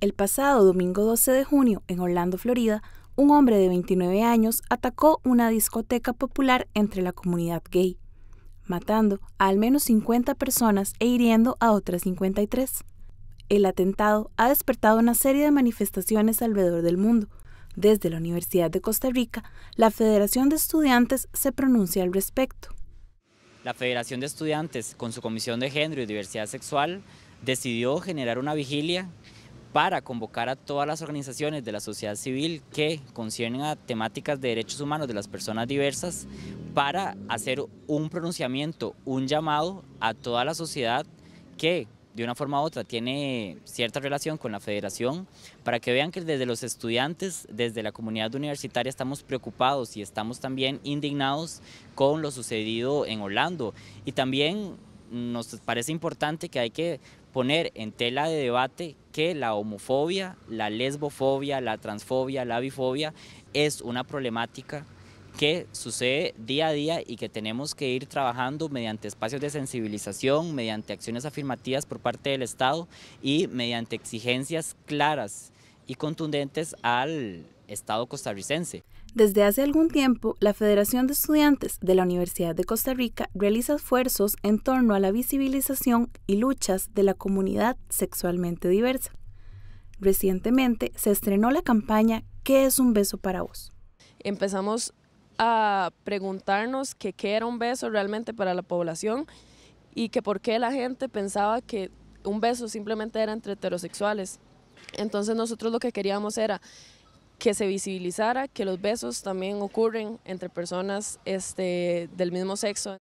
El pasado domingo 12 de junio, en Orlando, Florida, un hombre de 29 años atacó una discoteca popular entre la comunidad gay, matando a al menos 50 personas e hiriendo a otras 53. El atentado ha despertado una serie de manifestaciones alrededor del mundo. Desde la Universidad de Costa Rica, la Federación de Estudiantes se pronuncia al respecto. La Federación de Estudiantes, con su Comisión de Género y Diversidad Sexual, decidió generar una vigilia para convocar a todas las organizaciones de la sociedad civil que conciernen a temáticas de derechos humanos de las personas diversas para hacer un pronunciamiento, un llamado a toda la sociedad que de una forma u otra tiene cierta relación con la federación, para que vean que desde los estudiantes, desde la comunidad universitaria estamos preocupados y estamos también indignados con lo sucedido en Orlando. Y también nos parece importante que hay que poner en tela de debate que la homofobia, la lesbofobia, la transfobia, la bifobia es una problemática que sucede día a día y que tenemos que ir trabajando mediante espacios de sensibilización, mediante acciones afirmativas por parte del Estado y mediante exigencias claras y contundentes al Estado costarricense. Desde hace algún tiempo, la Federación de Estudiantes de la Universidad de Costa Rica realiza esfuerzos en torno a la visibilización y luchas de la comunidad sexualmente diversa. Recientemente se estrenó la campaña ¿Qué es un beso para vos? Empezamos a preguntarnos que qué era un beso realmente para la población y que por qué la gente pensaba que un beso simplemente era entre heterosexuales. Entonces nosotros lo que queríamos era que se visibilizara que los besos también ocurren entre personas este, del mismo sexo.